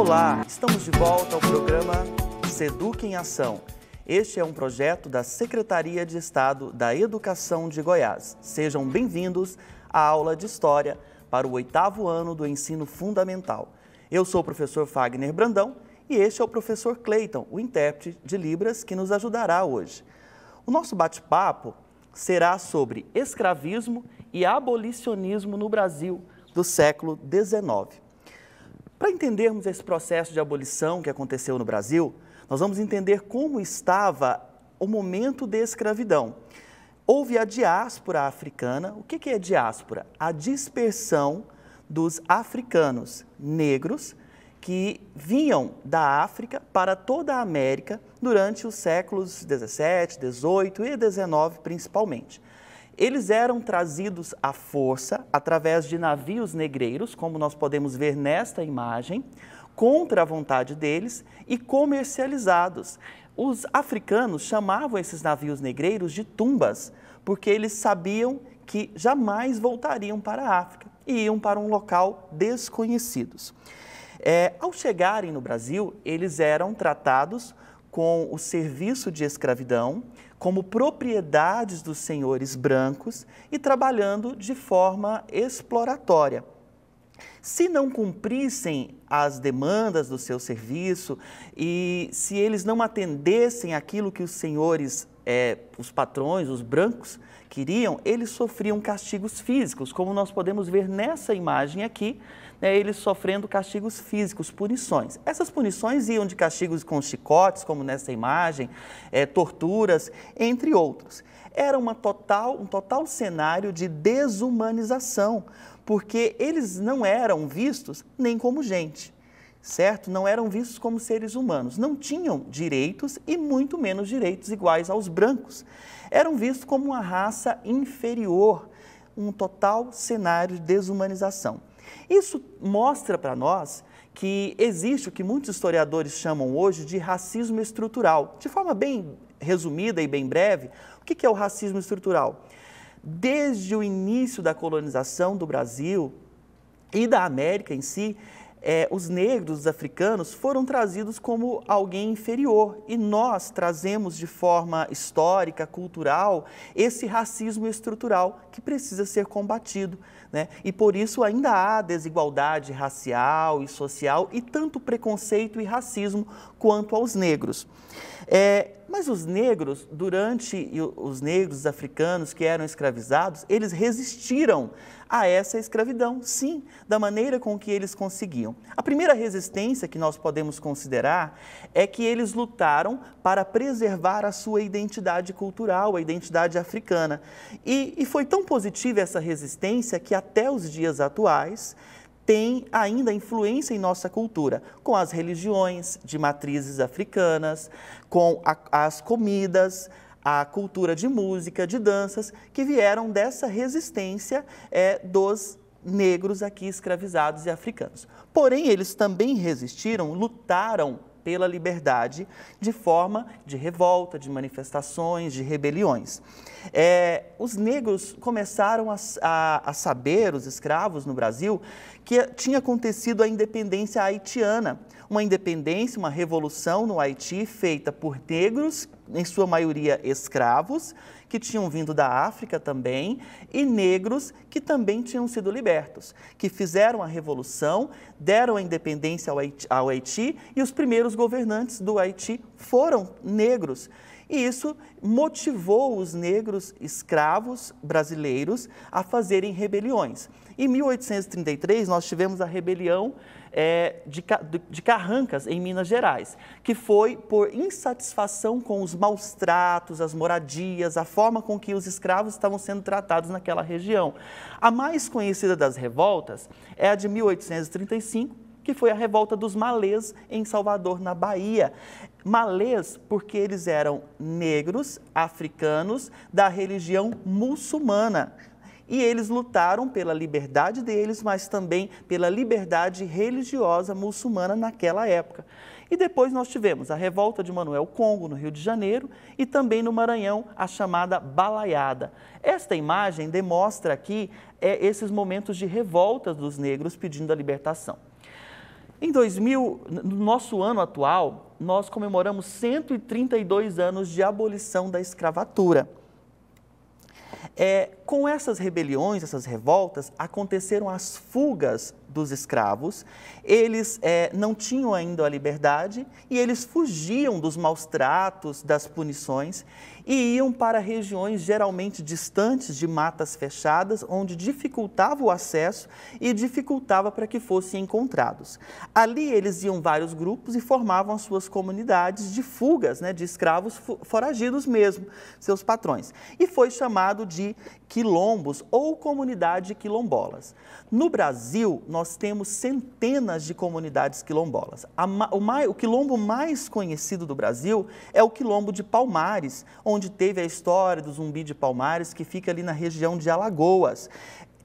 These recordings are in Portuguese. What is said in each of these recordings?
Olá, estamos de volta ao programa Seduc em Ação. Este é um projeto da Secretaria de Estado da Educação de Goiás. Sejam bem-vindos à aula de História para o oitavo ano do ensino fundamental. Eu sou o professor Fagner Brandão e este é o professor Cleiton, o intérprete de Libras, que nos ajudará hoje. O nosso bate-papo será sobre escravismo e abolicionismo no Brasil do século XIX. Para entendermos esse processo de abolição que aconteceu no Brasil, nós vamos entender como estava o momento da escravidão. Houve a diáspora africana. O que é diáspora? A dispersão dos africanos negros que vinham da África para toda a América durante os séculos 17, 18 e 19 principalmente. Eles eram trazidos à força através de navios negreiros, como nós podemos ver nesta imagem, contra a vontade deles e comercializados. Os africanos chamavam esses navios negreiros de tumbas, porque eles sabiam que jamais voltariam para a África e iam para um local desconhecidos. É, ao chegarem no Brasil, eles eram tratados com o serviço de escravidão como propriedades dos senhores brancos e trabalhando de forma exploratória. Se não cumprissem as demandas do seu serviço e se eles não atendessem aquilo que os senhores, é, os patrões, os brancos, queriam, eles sofriam castigos físicos, como nós podemos ver nessa imagem aqui, né, eles sofrendo castigos físicos, punições. Essas punições iam de castigos com chicotes, como nessa imagem, é, torturas, entre outros. Era uma total, um total cenário de desumanização, porque eles não eram vistos nem como gente, certo? Não eram vistos como seres humanos, não tinham direitos e muito menos direitos iguais aos brancos. Eram vistos como uma raça inferior, um total cenário de desumanização. Isso mostra para nós que existe o que muitos historiadores chamam hoje de racismo estrutural. De forma bem resumida e bem breve, o que é o racismo estrutural? desde o início da colonização do Brasil e da América em si, é, os negros os africanos foram trazidos como alguém inferior e nós trazemos de forma histórica, cultural, esse racismo estrutural que precisa ser combatido. Né? E por isso ainda há desigualdade racial e social e tanto preconceito e racismo quanto aos negros. É, mas os negros, durante os negros africanos que eram escravizados, eles resistiram a essa escravidão, sim, da maneira com que eles conseguiam. A primeira resistência que nós podemos considerar é que eles lutaram para preservar a sua identidade cultural, a identidade africana. E, e foi tão positiva essa resistência que até os dias atuais tem ainda influência em nossa cultura, com as religiões de matrizes africanas, com a, as comidas, a cultura de música, de danças, que vieram dessa resistência é, dos negros aqui escravizados e africanos. Porém, eles também resistiram, lutaram pela liberdade de forma de revolta, de manifestações, de rebeliões. É, os negros começaram a, a, a, saber, os escravos no Brasil, que tinha acontecido a independência haitiana, uma independência, uma revolução no Haiti feita por negros, em sua maioria escravos, que tinham vindo da África também, e negros que também tinham sido libertos, que fizeram a revolução, deram a independência ao Haiti, ao Haiti e os primeiros governantes do Haiti foram negros. E isso motivou os negros escravos brasileiros a fazerem rebeliões. Em 1833, nós tivemos a rebelião é, de, de, Carrancas, em Minas Gerais, que foi por insatisfação com os maus tratos, as moradias, a forma com que os escravos estavam sendo tratados naquela região. A mais conhecida das revoltas é a de 1835, que foi a revolta dos malês em Salvador, na Bahia malês porque eles eram negros, africanos, da religião muçulmana. E eles lutaram pela liberdade deles, mas também pela liberdade religiosa muçulmana naquela época. E depois nós tivemos a revolta de Manuel Congo, no Rio de Janeiro, e também no Maranhão, a chamada Balaiada. Esta imagem demonstra aqui é, esses momentos de revolta dos negros pedindo a libertação. Em 2000, no nosso ano atual, nós comemoramos 132 anos de abolição da escravatura. É, com essas rebeliões, essas revoltas, aconteceram as fugas dos escravos, eles é, não tinham ainda a liberdade e eles fugiam dos maus tratos, das punições e iam para regiões geralmente distantes de matas fechadas, onde dificultava o acesso e dificultava para que fossem encontrados. Ali eles iam vários grupos e formavam as suas comunidades de fugas, né, de escravos foragidos mesmo, seus patrões. E foi chamado de quilombos ou comunidade quilombolas. No Brasil, nós nós temos centenas de comunidades quilombolas. o, quilombo mais conhecido do Brasil é o quilombo de Palmares, onde teve a história do zumbi de Palmares, que fica ali na região de Alagoas.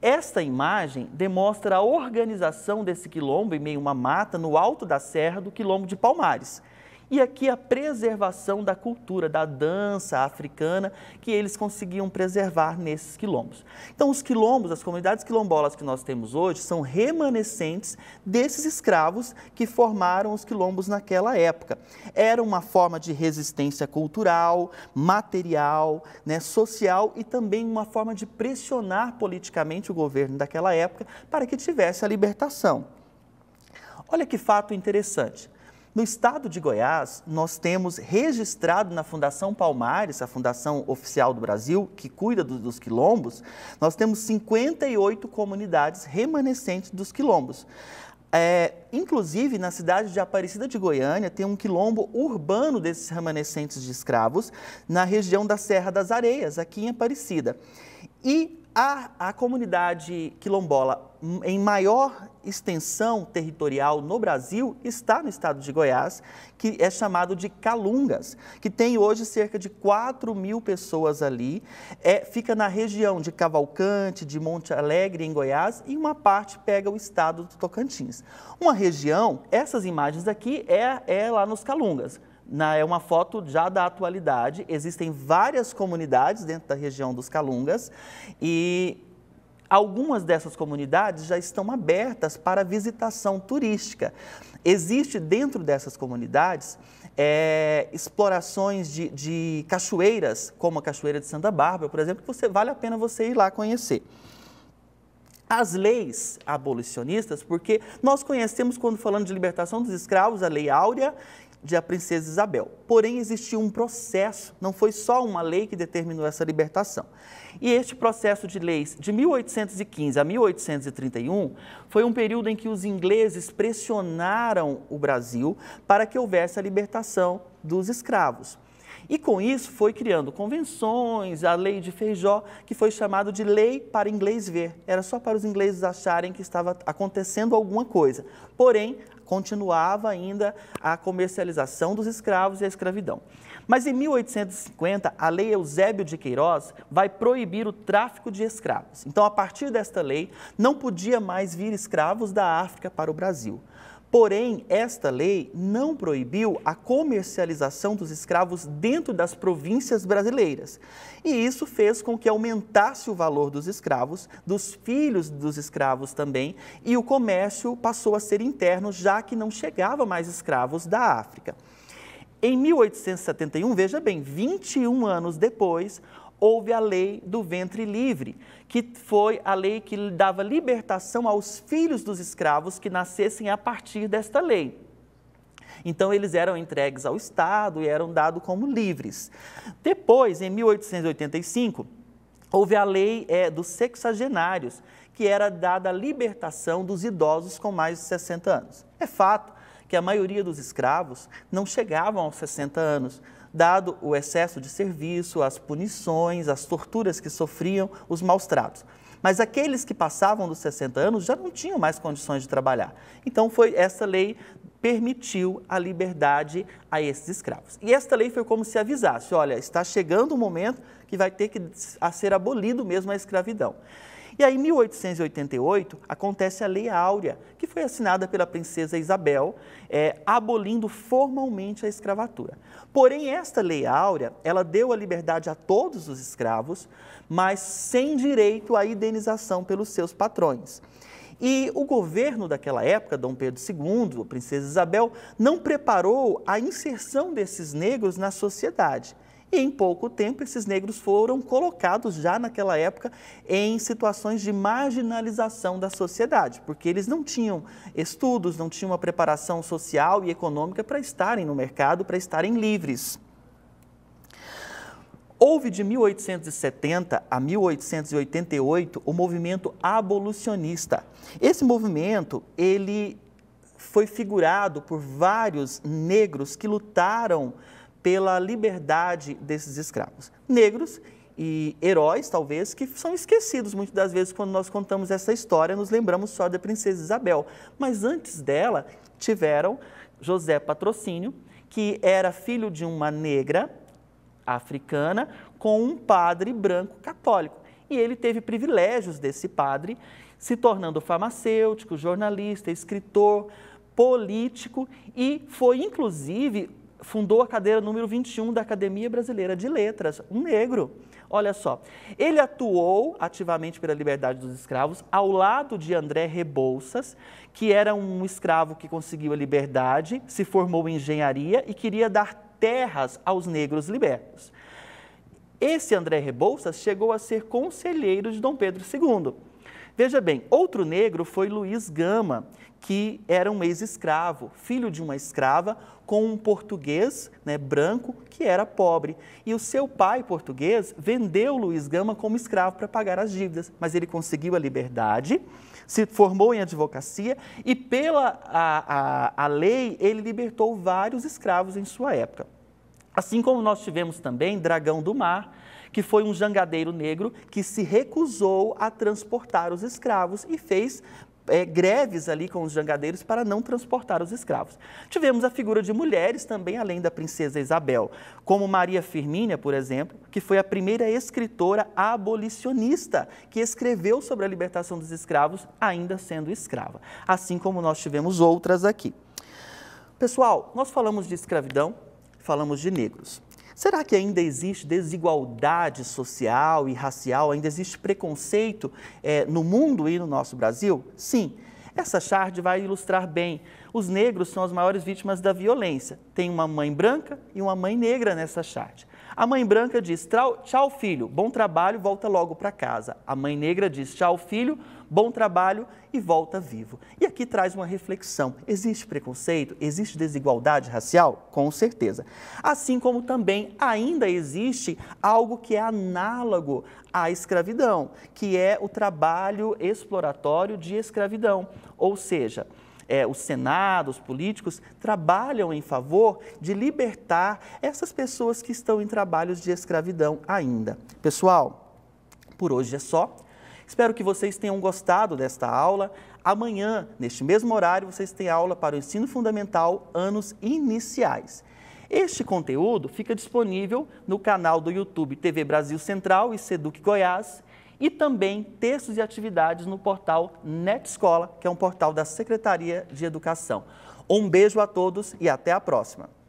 Esta imagem demonstra a organização desse quilombo em meio a uma mata no alto da serra do quilombo de Palmares. E aqui a preservação da cultura, da dança africana, que eles conseguiam preservar nesses quilombos. Então, os quilombos, as comunidades quilombolas que nós temos hoje, são remanescentes desses escravos que formaram os quilombos naquela época. Era uma forma de resistência cultural, material, né, social e também uma forma de pressionar politicamente o governo daquela época para que tivesse a libertação. Olha que fato interessante. No estado de Goiás, nós temos registrado na Fundação Palmares, a Fundação Oficial do Brasil, que cuida do, dos quilombos, nós temos 58 comunidades remanescentes dos quilombos. É, inclusive, na cidade de Aparecida de Goiânia, tem um quilombo urbano desses remanescentes de escravos na região da Serra das Areias, aqui em Aparecida. E a, a comunidade quilombola em maior extensão territorial no Brasil está no estado de Goiás, que é chamado de Calungas, que tem hoje cerca de 4 mil pessoas ali. É, fica na região de Cavalcante, de Monte Alegre, em Goiás, e uma parte pega o estado do Tocantins. Uma região, essas imagens aqui, é, é lá nos Calungas. Na, é uma foto já da atualidade. Existem várias comunidades dentro da região dos Calungas e Algumas dessas comunidades já estão abertas para visitação turística. Existe dentro dessas comunidades é, explorações de, de cachoeiras, como a Cachoeira de Santa Bárbara, por exemplo, que você, vale a pena você ir lá conhecer as leis abolicionistas, porque nós conhecemos, quando falando de libertação dos escravos, a Lei Áurea de a princesa Isabel. Porém, existiu um processo, não foi só uma lei que determinou essa libertação. E este processo de leis de 1815 a 1831 foi um período em que os ingleses pressionaram o Brasil para que houvesse a libertação dos escravos. E com isso foi criando convenções, a lei de Feijó, que foi chamado de lei para inglês ver. Era só para os ingleses acharem que estava acontecendo alguma coisa. Porém, continuava ainda a comercialização dos escravos e a escravidão. Mas em 1850, a lei Eusébio de Queiroz vai proibir o tráfico de escravos. Então, a partir desta lei, não podia mais vir escravos da África para o Brasil. Porém, esta lei não proibiu a comercialização dos escravos dentro das províncias brasileiras. E isso fez com que aumentasse o valor dos escravos, dos filhos dos escravos também, e o comércio passou a ser interno, já que não chegava mais escravos da África. Em 1871, veja bem, 21 anos depois, houve a lei do ventre livre, que foi a lei que dava libertação aos filhos dos escravos que nascessem a partir desta lei. Então eles eram entregues ao Estado e eram dados como livres. Depois, em 1885, houve a lei é, dos sexagenários, que era dada a libertação dos idosos com mais de 60 anos. É fato que a maioria dos escravos não chegavam aos 60 anos, dado o excesso de serviço, as punições, as torturas que sofriam, os maus tratos. Mas aqueles que passavam dos 60 anos já não tinham mais condições de trabalhar. Então foi essa lei permitiu a liberdade a esses escravos. E esta lei foi como se avisasse, olha, está chegando o momento que vai ter que ser abolido mesmo a escravidão. E aí, em 1888, acontece a Lei Áurea, que foi assinada pela princesa Isabel, é, abolindo formalmente a escravatura. Porém, esta Lei Áurea, ela deu a liberdade a todos os escravos, mas sem direito à indenização pelos seus patrões. E o governo daquela época, Dom Pedro II, a princesa Isabel, não preparou a inserção desses negros na sociedade em pouco tempo, esses negros foram colocados já naquela época em situações de marginalização da sociedade, porque eles não tinham estudos, não tinham uma preparação social e econômica para estarem no mercado, para estarem livres. Houve de 1870 a 1888 o movimento abolicionista. Esse movimento, ele foi figurado por vários negros que lutaram pela liberdade desses escravos. Negros e heróis, talvez, que são esquecidos muitas das vezes quando nós contamos essa história, nos lembramos só da princesa Isabel. Mas antes dela, tiveram José Patrocínio, que era filho de uma negra africana com um padre branco católico. E ele teve privilégios desse padre, se tornando farmacêutico, jornalista, escritor, político e foi inclusive fundou a cadeira número 21 da Academia Brasileira de Letras, um negro. Olha só, ele atuou ativamente pela liberdade dos escravos ao lado de André Rebouças, que era um escravo que conseguiu a liberdade, se formou em engenharia e queria dar terras aos negros libertos. Esse André Rebouças chegou a ser conselheiro de Dom Pedro II. Veja bem, outro negro foi Luiz Gama, que era um ex-escravo, filho de uma escrava com um português né, branco que era pobre. E o seu pai português vendeu Luiz Gama como escravo para pagar as dívidas, mas ele conseguiu a liberdade, se formou em advocacia e, pela a, a, a lei, ele libertou vários escravos em sua época. Assim como nós tivemos também Dragão do Mar, que foi um jangadeiro negro que se recusou a transportar os escravos e fez é, greves ali com os jangadeiros para não transportar os escravos. Tivemos a figura de mulheres também, além da princesa Isabel, como Maria Firmínia, por exemplo, que foi a primeira escritora abolicionista que escreveu sobre a libertação dos escravos, ainda sendo escrava. Assim como nós tivemos outras aqui. Pessoal, nós falamos de escravidão, falamos de negros. Será que ainda existe desigualdade social e racial? Ainda existe preconceito é, no mundo e no nosso Brasil? Sim. Essa charge vai ilustrar bem. Os negros são as maiores vítimas da violência. Tem uma mãe branca e uma mãe negra nessa charge. A mãe branca diz: Tchau, filho, bom trabalho, volta logo para casa. A mãe negra diz: Tchau, filho, bom trabalho e volta vivo. E aqui traz uma reflexão: existe preconceito? Existe desigualdade racial? Com certeza. Assim como também ainda existe algo que é análogo à escravidão, que é o trabalho exploratório de escravidão. Ou seja, é, o Senado, os políticos, trabalham em favor de libertar essas pessoas que estão em trabalhos de escravidão ainda. Pessoal, por hoje é só. Espero que vocês tenham gostado desta aula. Amanhã, neste mesmo horário, vocês têm aula para o ensino fundamental, anos iniciais. Este conteúdo fica disponível no canal do YouTube TV Brasil Central e Seduc Goiás e também textos e atividades no portal Net Escola, que é um portal da Secretaria de Educação. Um beijo a todos e até a próxima!